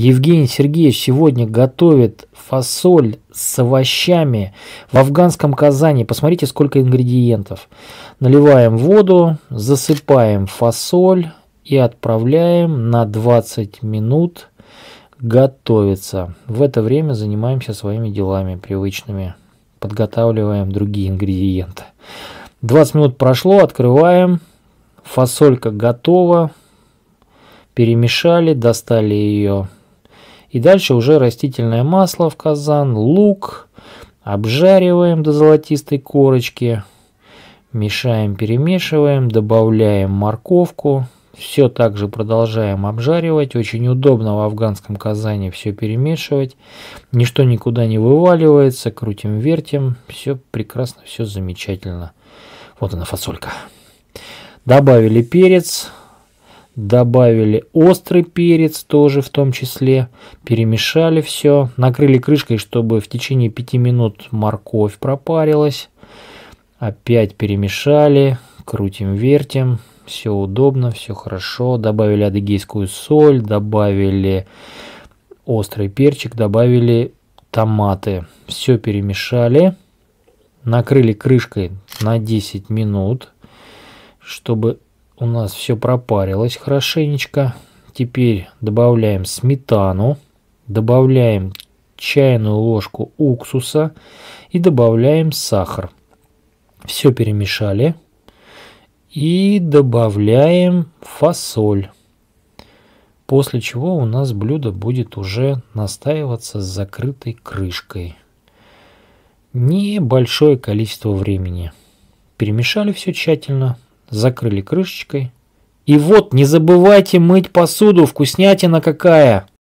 Евгений Сергеевич сегодня готовит фасоль с овощами в афганском казане. Посмотрите, сколько ингредиентов. Наливаем воду, засыпаем фасоль и отправляем на 20 минут готовиться. В это время занимаемся своими делами привычными. Подготавливаем другие ингредиенты. 20 минут прошло, открываем. Фасолька готова. Перемешали, достали ее и дальше уже растительное масло в казан, лук. Обжариваем до золотистой корочки. Мешаем, перемешиваем, добавляем морковку. Все также продолжаем обжаривать. Очень удобно в афганском казане все перемешивать. Ничто никуда не вываливается. Крутим, вертим. Все прекрасно, все замечательно. Вот она фасолька. Добавили перец, добавили острый перец тоже в том числе, перемешали все, накрыли крышкой, чтобы в течение 5 минут морковь пропарилась, опять перемешали, крутим-вертим, все удобно, все хорошо, добавили адыгейскую соль, добавили острый перчик, добавили томаты, все перемешали, накрыли крышкой на 10 минут, чтобы у нас все пропарилось хорошенечко. Теперь добавляем сметану, добавляем чайную ложку уксуса и добавляем сахар. Все перемешали и добавляем фасоль. После чего у нас блюдо будет уже настаиваться с закрытой крышкой. Небольшое количество времени. Перемешали все тщательно, закрыли крышечкой. И вот, не забывайте мыть посуду, вкуснятина какая!